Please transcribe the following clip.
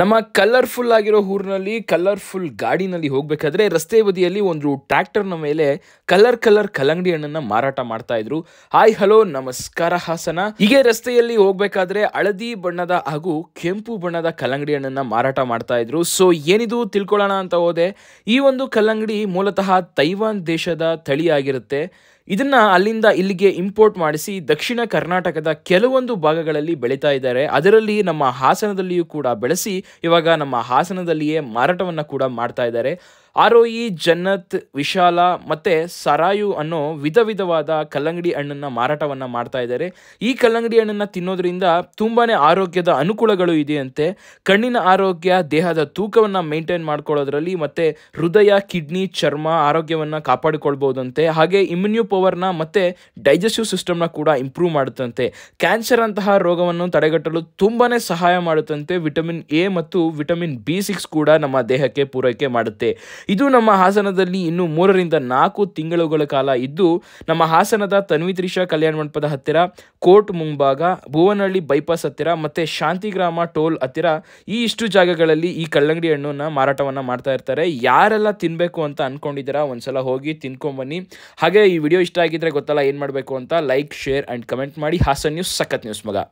ನಮ್ಮ ಕಲರ್ಫುಲ್ ಆಗಿರೋ ಊರಿನಲ್ಲಿ ಕಲರ್ಫುಲ್ ಗಾಡಿನಲ್ಲಿ ಹೋಗಬೇಕಾದ್ರೆ ರಸ್ತೆ ಬದಿಯಲ್ಲಿ ಒಂದು ಟ್ರ್ಯಾಕ್ಟರ್ನ ಮೇಲೆ ಕಲರ್ ಕಲರ್ ಕಲಂಗಡಿ ಹಣ್ಣನ್ನು ಮಾರಾಟ ಮಾಡ್ತಾ ಇದ್ರು ಹಾಯ್ ಹಲೋ ನಮಸ್ಕಾರ ಹಾಸನ ಹೀಗೆ ರಸ್ತೆಯಲ್ಲಿ ಹೋಗಬೇಕಾದ್ರೆ ಹಳದಿ ಬಣ್ಣದ ಹಾಗೂ ಕೆಂಪು ಬಣ್ಣದ ಕಲಂಗಡಿ ಹಣ್ಣನ್ನು ಮಾರಾಟ ಮಾಡ್ತಾ ಇದ್ರು ಸೊ ಏನಿದು ತಿಳ್ಕೊಳ್ಳೋಣ ಅಂತ ಹೋದೆ ಈ ಒಂದು ಕಲ್ಲಂಗಡಿ ಮೂಲತಃ ತೈವಾನ್ ದೇಶದ ತಳಿಯಾಗಿರುತ್ತೆ ಇದನ್ನ ಅಲ್ಲಿಂದ ಇಲ್ಲಿಗೆ ಇಂಪೋರ್ಟ್ ಮಾಡಿಸಿ ದಕ್ಷಿಣ ಕರ್ನಾಟಕದ ಕೆಲವೊಂದು ಭಾಗಗಳಲ್ಲಿ ಬೆಳೀತಾ ಇದ್ದಾರೆ ಅದರಲ್ಲಿ ನಮ್ಮ ಹಾಸನದಲ್ಲಿಯೂ ಕೂಡ ಬೆಳೆಸಿ ಇವಾಗ ನಮ್ಮ ಹಾಸನದಲ್ಲಿಯೇ ಮಾರಾಟವನ್ನು ಕೂಡ ಮಾಡ್ತಾ ಇದ್ದಾರೆ ಆರೋಯಿ ಜನ್ನತ್ ವಿಶಾಲ ಮತ್ತು ಸರಾಯು ಅನ್ನೋ ವಿಧ ವಿಧವಾದ ಕಲ್ಲಂಗಡಿ ಹಣ್ಣನ್ನು ಮಾರಾಟವನ್ನು ಮಾಡ್ತಾ ಇದ್ದಾರೆ ಈ ಕಲ್ಲಂಗಡಿ ಹಣ್ಣನ್ನು ತಿನ್ನೋದ್ರಿಂದ ತುಂಬಾ ಆರೋಗ್ಯದ ಅನುಕೂಲಗಳು ಇದೆಯಂತೆ ಕಣ್ಣಿನ ಆರೋಗ್ಯ ದೇಹದ ತೂಕವನ್ನು ಮೇಂಟೈನ್ ಮಾಡ್ಕೊಳ್ಳೋದ್ರಲ್ಲಿ ಮತ್ತು ಹೃದಯ ಕಿಡ್ನಿ ಚರ್ಮ ಆರೋಗ್ಯವನ್ನು ಕಾಪಾಡಿಕೊಳ್ಬೋದಂತೆ ಹಾಗೆ ಇಮ್ಯುನ್ಯೂ ಪವರ್ನ ಮತ್ತು ಡೈಜೆಸ್ಟಿವ್ ಸಿಸ್ಟಮ್ನ ಕೂಡ ಇಂಪ್ರೂವ್ ಮಾಡುತ್ತಂತೆ ಕ್ಯಾನ್ಸರ್ ಅಂತಹ ರೋಗವನ್ನು ತಡೆಗಟ್ಟಲು ತುಂಬಾ ಸಹಾಯ ಮಾಡುತ್ತಂತೆ ವಿಟಮಿನ್ ಎ ಮತ್ತು ವಿಟಮಿನ್ ಬಿ ಸಿಕ್ಸ್ ಕೂಡ ನಮ್ಮ ದೇಹಕ್ಕೆ ಪೂರೈಕೆ ಮಾಡುತ್ತೆ ಇದು ನಮ್ಮ ಹಾಸನದಲ್ಲಿ ಇನ್ನು ಮೂರರಿಂದ ನಾಲ್ಕು ತಿಂಗಳುಗಳ ಕಾಲ ಇದ್ದು ನಮ್ಮ ಹಾಸನದ ತನ್ವಿತ್ರಿಷಾ ಕಲ್ಯಾಣ ಮಂಟಪದ ಹತ್ತಿರ ಕೋರ್ಟ್ ಮುಂಭಾಗ ಭುವನಹಳ್ಳಿ ಬೈಪಾಸ್ ಹತ್ತಿರ ಮತ್ತು ಶಾಂತಿಗ್ರಾಮ ಟೋಲ್ ಹತ್ತಿರ ಈ ಇಷ್ಟು ಜಾಗಗಳಲ್ಲಿ ಈ ಕಲ್ಲಂಗಡಿ ಹಣ್ಣನ್ನು ಮಾರಾಟವನ್ನು ಮಾಡ್ತಾ ಇರ್ತಾರೆ ಯಾರೆಲ್ಲ ತಿನ್ನಬೇಕು ಅಂತ ಅಂದ್ಕೊಂಡಿದ್ದೀರಾ ಒಂದ್ಸಲ ಹೋಗಿ ತಿನ್ಕೊಂಬನ್ನಿ ಹಾಗೆ ಈ ವಿಡಿಯೋ ಇಷ್ಟ ಆಗಿದ್ರೆ ಗೊತ್ತಲ್ಲ ಏನು ಮಾಡಬೇಕು ಅಂತ ಲೈಕ್ ಶೇರ್ ಆ್ಯಂಡ್ ಕಮೆಂಟ್ ಮಾಡಿ ಹಾಸನ್ ನ್ಯೂಸ್ ಸಖತ್ ನ್ಯೂಸ್ ಮಗ